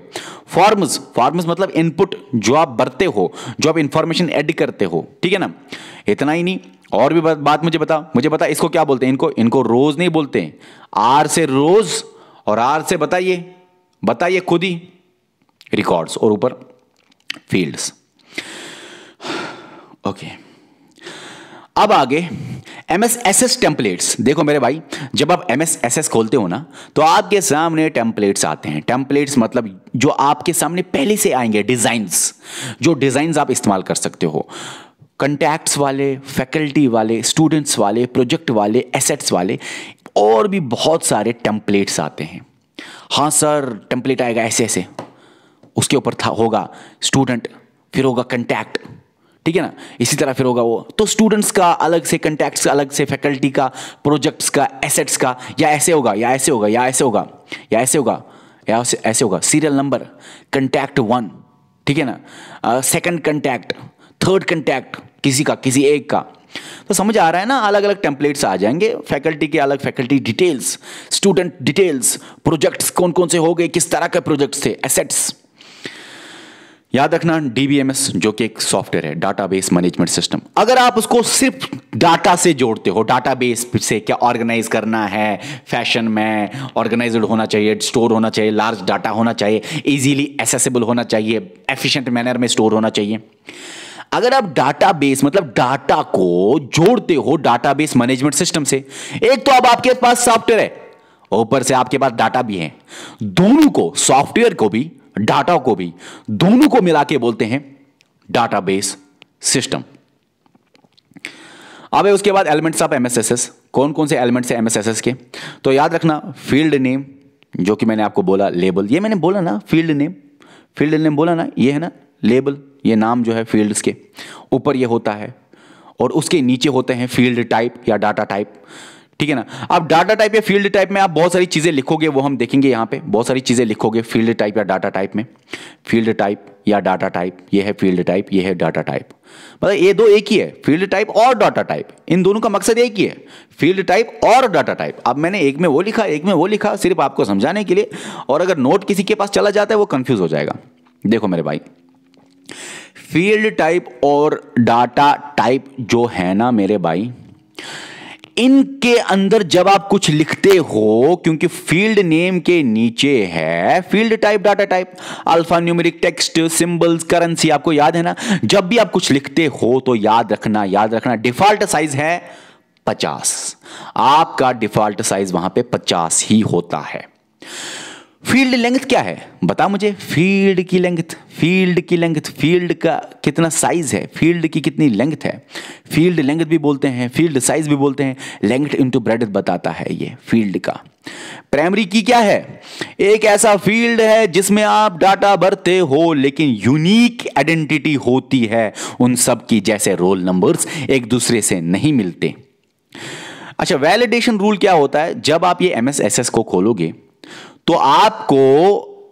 फॉर्म्स फॉर्म्स मतलब इनपुट जो आप भरते हो जो आप इंफॉर्मेशन एड करते हो ठीक है ना इतना ही नहीं और भी बात मुझे बता मुझे बता इसको क्या बोलते हैं इनको इनको रोज नहीं बोलते आर से रोज और आर से बताइए बताइए खुद ही रिकॉर्ड्स और ऊपर फील्ड्स ओके अब आगे M S S S templates देखो मेरे भाई जब आप एम एस एस एस खोलते हो ना तो आपके सामने टेम्पलेट्स आते हैं टेम्पलेट्स मतलब जो आपके सामने पहले से आएंगे डिज़ाइंस जो डिज़ाइंस आप इस्तेमाल कर सकते हो कंटैक्ट्स वाले फैकल्टी वाले स्टूडेंट्स वाले प्रोजेक्ट वाले एसेट्स वाले और भी बहुत सारे टेम्पलेट्स आते हैं हाँ सर टेम्पलेट आएगा ऐसे ऐसे उसके ऊपर था होगा स्टूडेंट फिर होगा कंटैक्ट ठीक है ना इसी तरह फिर होगा वो तो स्टूडेंट्स का अलग से कंटैक्ट्स अलग से फैकल्टी का प्रोजेक्ट्स का एसेट्स का या ऐसे होगा या ऐसे होगा या ऐसे होगा या ऐसे होगा या ऐसे होगा सीरियल नंबर कंटैक्ट वन ठीक है ना सेकंड कंटैक्ट थर्ड कंटैक्ट किसी का किसी एक का तो समझ आ रहा है ना अलग अलग टेम्पलेट्स आ जाएंगे फैकल्टी के अलग faculty details student details projects कौन कौन से हो गए किस तरह के प्रोजेक्ट्स थे एसेट्स याद रखना डीबीएमएस जो कि एक सॉफ्टवेयर है डाटाबेस मैनेजमेंट सिस्टम अगर आप उसको सिर्फ डाटा से जोड़ते हो डाटाबेस से क्या ऑर्गेनाइज करना है फैशन में ऑर्गेनाइज होना चाहिए स्टोर होना चाहिए लार्ज डाटा होना चाहिए इजीली एसेसिबल होना चाहिए एफिशिएंट मैनर में स्टोर होना चाहिए अगर आप डाटा बेस मतलब डाटा को जोड़ते हो डाटा बेस मैनेजमेंट सिस्टम से एक तो अब आपके पास सॉफ्टवेयर है ऊपर से आपके पास डाटा भी है दोनों को सॉफ्टवेयर को भी डाटा को भी दोनों को मिला के बोलते हैं डाटाबेस सिस्टम अब उसके बाद एलिमेंट्स ऑफ एमएसएसएस कौन कौन से एलिमेंट्स हैं एमएसएसएस के तो याद रखना फील्ड नेम जो कि मैंने आपको बोला लेबल ये मैंने बोला ना फील्ड नेम फील्ड नेम बोला ना ये है ना लेबल ये नाम जो है फील्ड्स के ऊपर ये होता है और उसके नीचे होते हैं फील्ड टाइप या डाटा टाइप ठीक है ना अब डाटा टाइप या फील्ड टाइप में आप बहुत सारी चीज़ें लिखोगे वो हम देखेंगे यहां पे बहुत सारी चीज़ें लिखोगे फील्ड टाइप या डाटा टाइप में फील्ड टाइप या डाटा टाइप ये है फील्ड टाइप ये है डाटा टाइप मतलब ये दो एक ही है फील्ड टाइप और डाटा टाइप इन दोनों का मकसद एक ही है फील्ड टाइप और डाटा टाइप अब मैंने एक में वो लिखा एक में वो लिखा सिर्फ आपको समझाने के लिए और अगर नोट किसी के पास चला जाता है वो कंफ्यूज हो जाएगा देखो मेरे भाई फील्ड टाइप और डाटा टाइप जो है ना मेरे भाई इनके अंदर जब आप कुछ लिखते हो क्योंकि फील्ड नेम के नीचे है field type data type alphanumeric text symbols currency आपको याद है ना जब भी आप कुछ लिखते हो तो याद रखना याद रखना डिफॉल्ट साइज है पचास आपका डिफॉल्ट साइज वहां पे पचास ही होता है फील्ड लेंथ क्या है बता मुझे फील्ड की लेंथ फील्ड की लेंथ फील्ड का कितना साइज है फील्ड की कितनी लेंथ है फील्ड लेंथ भी बोलते हैं फील्ड साइज भी बोलते हैं लेंथ इनटू ब्रेड बताता है ये फील्ड का प्राइमरी की क्या है एक ऐसा फील्ड है जिसमें आप डाटा भरते हो लेकिन यूनिक आइडेंटिटी होती है उन सब की जैसे रोल नंबर्स एक दूसरे से नहीं मिलते अच्छा वैलिडेशन रूल क्या होता है जब आप ये एम को खोलोगे तो आपको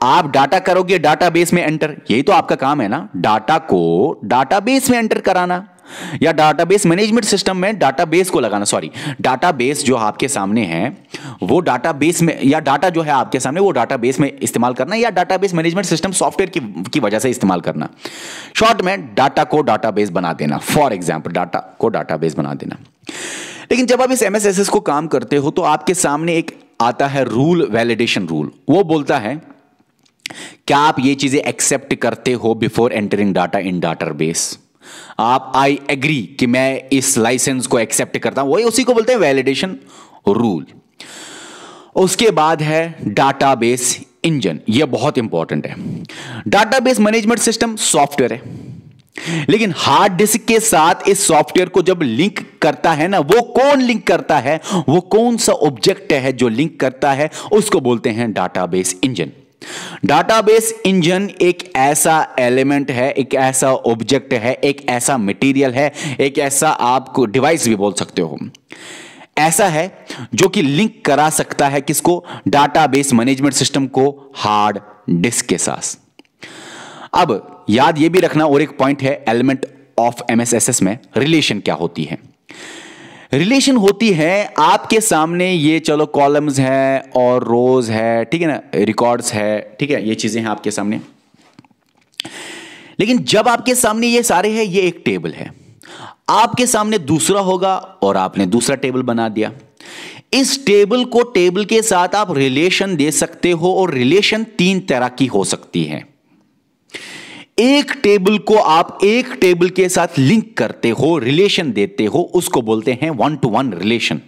आप डाटा करोगे डाटाबेस में एंटर यही तो आपका काम है ना डाटा को डाटाबेस में एंटर कराना या डाटाबेस मैनेजमेंट सिस्टम में डाटाबेस को लगाना सॉरी डाटाबेस जो आपके सामने है वो डाटाबेस में या डाटा जो है आपके सामने वो डाटाबेस में इस्तेमाल करना या डाटाबेस मैनेजमेंट सिस्टम सॉफ्टवेयर की, की वजह से इस्तेमाल करना शॉर्ट में डाटा को डाटाबेस बना देना फॉर एग्जाम्पल डाटा को डाटाबेस बना देना लेकिन जब आप इस एमएसएसएस को काम करते हो तो आपके सामने एक आता है रूल वैलिडेशन रूल वो बोलता है क्या आप ये चीजें एक्सेप्ट करते हो before entering data in data base आप आई एग्री कि मैं इस लाइसेंस को एक्सेप्ट करता हूं वही उसी को बोलते हैं वैलिडेशन रूल उसके बाद है डाटाबेस इंजन यह बहुत इंपॉर्टेंट है डाटाबेस मैनेजमेंट सिस्टम सॉफ्टवेयर है लेकिन हार्ड डिस्क के साथ इस सॉफ्टवेयर को जब लिंक करता है ना वो कौन लिंक करता है वो कौन सा ऑब्जेक्ट है जो लिंक करता है उसको बोलते हैं डाटाबेस इंजन डाटाबेस इंजन एक ऐसा एलिमेंट है एक ऐसा ऑब्जेक्ट है एक ऐसा मटेरियल है एक ऐसा आप डिवाइस भी बोल सकते हो ऐसा है जो कि लिंक करा सकता है किसको डाटाबेस मैनेजमेंट सिस्टम को हार्ड डिस्क के साथ अब याद ये भी रखना और एक पॉइंट है एलिमेंट ऑफ एमएसएसएस में रिलेशन क्या होती है रिलेशन होती है आपके सामने ये चलो कॉलम्स है और रोज है ठीक है ना रिकॉर्ड्स है ठीक है ये चीजें हैं आपके सामने लेकिन जब आपके सामने ये सारे हैं ये एक टेबल है आपके सामने दूसरा होगा और आपने दूसरा टेबल बना दिया इस टेबल को टेबल के साथ आप रिलेशन दे सकते हो और रिलेशन तीन तरह की हो सकती है एक टेबल को आप एक टेबल के साथ लिंक करते हो रिलेशन देते हो उसको बोलते हैं वन टू वन रिलेशन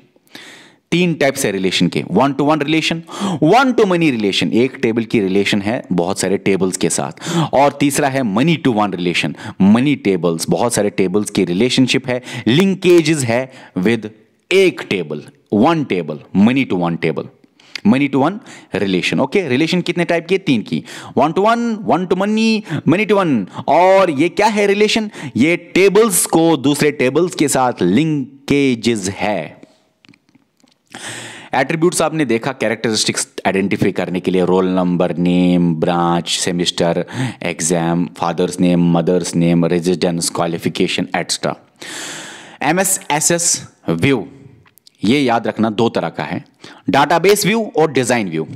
तीन टाइप्स है रिलेशन के one to one relation one to many relation एक टेबल की रिलेशन है बहुत सारे टेबल्स के साथ और तीसरा है many to one relation many tables बहुत सारे टेबल्स की रिलेशनशिप है लिंकेजेस है विद एक table one table many to one table many to one relation okay relation कितने टाइप की तीन की one to one one to many many to one और ये क्या है रिलेशन ये टेबल्स को दूसरे टेबल्स के साथ लिंकेजेस है एट्रीब्यूट्स आपने देखा कैरेक्टरिस्टिक्स आइडेंटिफाई करने के लिए roll number name branch semester exam father's name mother's name residence qualification etcetera M S S S view ये याद रखना दो तरह का है डाटाबेस व्यू और डिजाइन व्यू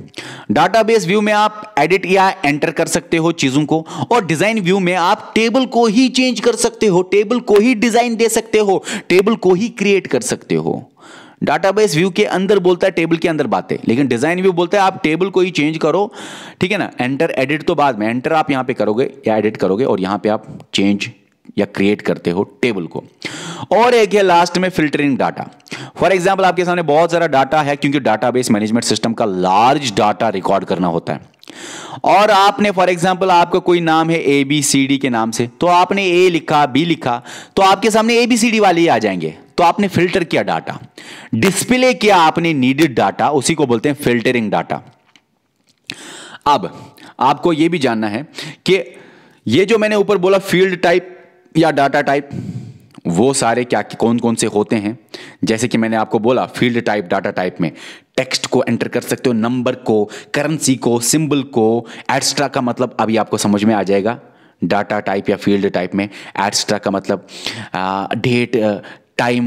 डाटाबेस व्यू में आप एडिट या एंटर कर सकते हो चीजों को और डिजाइन व्यू में आप टेबल को ही चेंज कर सकते हो टेबल को ही डिजाइन दे सकते हो टेबल को ही क्रिएट कर सकते हो डाटाबेस व्यू के अंदर बोलता है टेबल के अंदर बातें लेकिन डिजाइन व्यू बोलता है आप टेबल को ही चेंज करो ठीक है ना एंटर एडिट तो बाद में एंटर आप यहां पे करोगे या एडिट करोगे और यहां पे आप चेंज या क्रिएट करते हो टेबल को और एक है लास्ट में फिल्टरिंग डाटा फॉर एग्जाम्पल आपके सामने बहुत सारा डाटा है क्योंकि डाटाबेस मैनेजमेंट सिस्टम का लार्ज डाटा रिकॉर्ड करना होता है और आपने फॉर एग्जाम्पल आपका कोई नाम है ए बी सी डी के नाम से तो आपने ए लिखा बी लिखा तो आपके सामने ए बी सी डी वाले ही आ जाएंगे तो आपने फिल्टर किया डाटा डिस्प्ले किया आपने नीडेड डाटा उसी को बोलते हैं फिल्टरिंग डाटा अब आपको यह भी जानना है कि ये जो मैंने ऊपर बोला फील्ड टाइप या डाटा टाइप वो सारे क्या कौन कौन से होते हैं जैसे कि मैंने आपको बोला फील्ड टाइप डाटा टाइप में टेक्स्ट को एंटर कर सकते हो नंबर को करेंसी को सिंबल को एडस्ट्रा का मतलब अभी आपको समझ में आ जाएगा डाटा टाइप या फील्ड टाइप में एडस्ट्रा का मतलब date time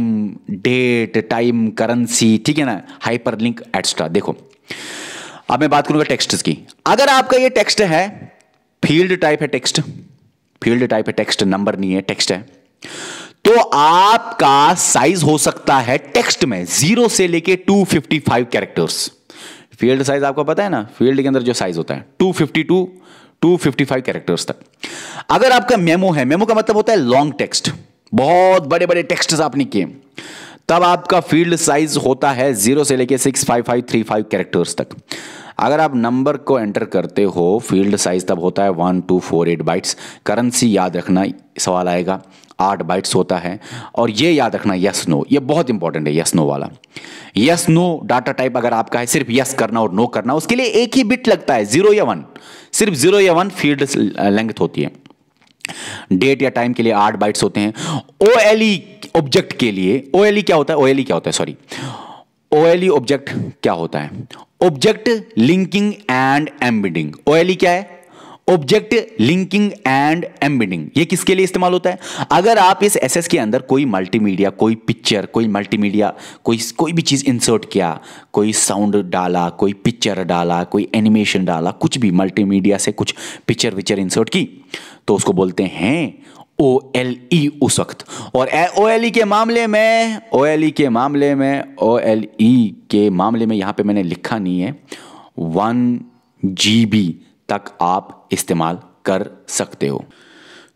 date time currency ठीक है ना हाइपर लिंक एडस्ट्रा देखो अब मैं बात करूंगा टेक्स्ट की अगर आपका ये टेक्स्ट है फील्ड टाइप है टेक्स्ट फील्ड टाइप है टेक्स्ट नंबर नहीं है टेक्स्ट है तो आपका साइज हो सकता है टेक्स्ट में जीरो से लेके 255 fifty five characters field size आपको पता है ना फील्ड के अंदर जो साइज होता है 252 255 कैरेक्टर्स तक अगर आपका मेमो है मेमो का मतलब होता है लॉन्ग टेक्स्ट बहुत बड़े बड़े टेक्स्ट आपने किए तब आपका फील्ड साइज होता है जीरो से लेके six five five three five characters तक अगर आप नंबर को एंटर करते हो फील्ड साइज तब होता है one two four eight bytes currency याद रखना सवाल आएगा आठ बाइट्स होता है और ये याद रखना यस नो ये बहुत इंपॉर्टेंट है यस नो वाला यस नो डाटा टाइप अगर आपका है सिर्फ यस करना और नो करना उसके लिए एक ही बिट लगता है जीरो या वन सिर्फ जीरो या वन फील्ड लेंथ होती है डेट या टाइम के लिए आठ बाइट्स होते हैं ओ एल ई ऑब्जेक्ट के लिए ओ एल ई क्या होता है ओ एल ई क्या होता है sorry O L E object क्या होता है object linking and embedding OLE क्या है ऑब्जेक्ट लिंकिंग एंड एम्बिडिंग ये किसके लिए इस्तेमाल होता है अगर आप इस एसएस के अंदर कोई मल्टीमीडिया कोई पिक्चर कोई मल्टीमीडिया कोई कोई भी चीज़ इंसर्ट किया कोई साउंड डाला कोई पिक्चर डाला कोई एनिमेशन डाला कुछ भी मल्टीमीडिया से कुछ पिक्चर विक्चर इंसर्ट की तो उसको बोलते हैं ओ एल ई उस वक्त और ओ एल ई के मामले में ओ एल ई के मामले में ओ एल ई के मामले में यहाँ पे मैंने लिखा नहीं है वन जी बी तक आप इस्तेमाल कर सकते हो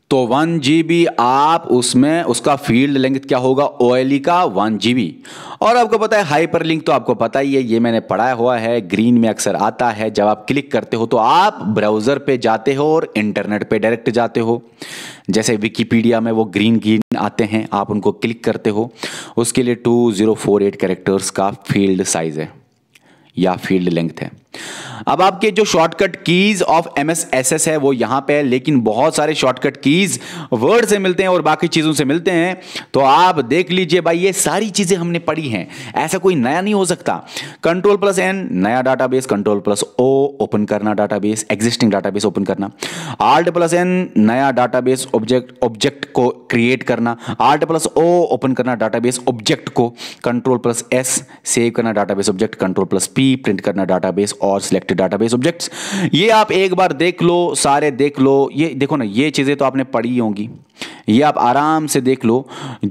तो वन जी आप उसमें उसका फील्ड लेंथ क्या होगा ओएलई e का वन जी और आपको पता है हाइपर लिंक तो आपको पता ही है ये मैंने पढ़ाया हुआ है ग्रीन में अक्सर आता है जब आप क्लिक करते हो तो आप ब्राउज़र पे जाते हो और इंटरनेट पे डायरेक्ट जाते हो जैसे विकीपीडिया में वो ग्रीन ग्रीन आते हैं आप उनको क्लिक करते हो उसके लिए two zero four eight characters का फील्ड साइज़ है या फील्ड लेंथ है अब आपके जो shortcut keys of M S S S है वो यहां पे है लेकिन बहुत सारे शॉर्टकट कीज वर्ड से मिलते हैं और बाकी चीजों से मिलते हैं तो आप देख लीजिए भाई ये सारी चीजें हमने पढ़ी हैं ऐसा कोई नया नहीं हो सकता कंट्रोल प्लस एन नया database control plus O open करना डाटाबेस एग्जिस्टिंग डाटाबेस ओपन करना आर्ट प्लस एन नया डाटाबेस ऑब्जेक्ट ऑब्जेक्ट को क्रिएट करना आर्ट प्लस ओ ओपन करना डाटाबेस ऑब्जेक्ट को कंट्रोल प्लस एस सेव करना database object control plus P print करना database और सिलेक्टेड डाटाबेस ऑब्जेक्ट्स ये आप एक बार देख लो सारे देख लो ये देखो ना ये चीज़ें तो आपने पढ़ी होंगी ये आप आराम से देख लो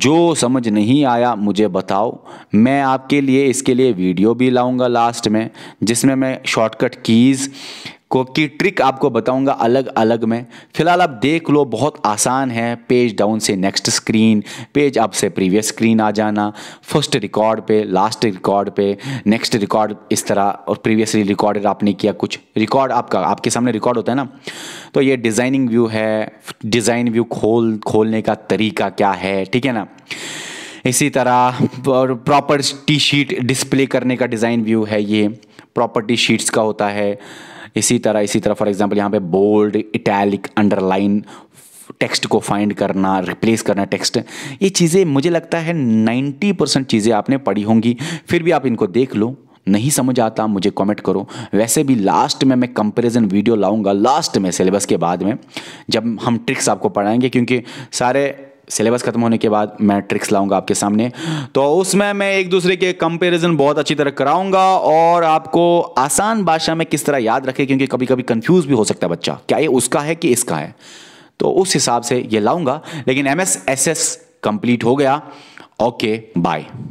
जो समझ नहीं आया मुझे बताओ मैं आपके लिए इसके लिए वीडियो भी लाऊंगा लास्ट में जिसमें मैं शॉर्टकट कीज़ को की ट्रिक आपको बताऊंगा अलग अलग में फिलहाल आप देख लो बहुत आसान है पेज डाउन से नेक्स्ट स्क्रीन पेज अप से प्रीवियस स्क्रीन आ जाना फर्स्ट रिकॉर्ड पे लास्ट रिकॉर्ड पे नेक्स्ट रिकॉर्ड इस तरह और प्रीवियसली रिकॉर्ड आपने किया कुछ रिकॉर्ड आपका आपके सामने रिकॉर्ड होता है ना तो ये डिज़ाइनिंग व्यू है डिज़ाइन व्यू खोल खोलने का तरीका क्या है ठीक है ना इसी तरह और टी शीट डिस्प्ले करने का डिज़ाइन व्यू है ये प्रॉपर्टी शीट्स का होता है इसी तरह इसी तरह फॉर एग्जाम्पल यहाँ पे बोल्ड इटैलिक अंडरलाइन टेक्स्ट को फाइंड करना रिप्लेस करना टेक्स्ट ये चीज़ें मुझे लगता है 90 परसेंट चीज़ें आपने पढ़ी होंगी फिर भी आप इनको देख लो नहीं समझ आता मुझे कमेंट करो वैसे भी लास्ट में मैं कंपैरिजन वीडियो लाऊंगा लास्ट में सिलेबस के बाद में जब हम ट्रिक्स आपको पढ़ाएंगे क्योंकि सारे सिलेबस खत्म होने के बाद मैं ट्रिक्स लाऊंगा आपके सामने तो उसमें मैं एक दूसरे के कंपैरिजन बहुत अच्छी तरह कराऊंगा और आपको आसान भाषा में किस तरह याद रखे क्योंकि कभी कभी कंफ्यूज भी हो सकता है बच्चा क्या ये उसका है कि इसका है तो उस हिसाब से ये लाऊंगा लेकिन M S S S complete हो गया ओके बाय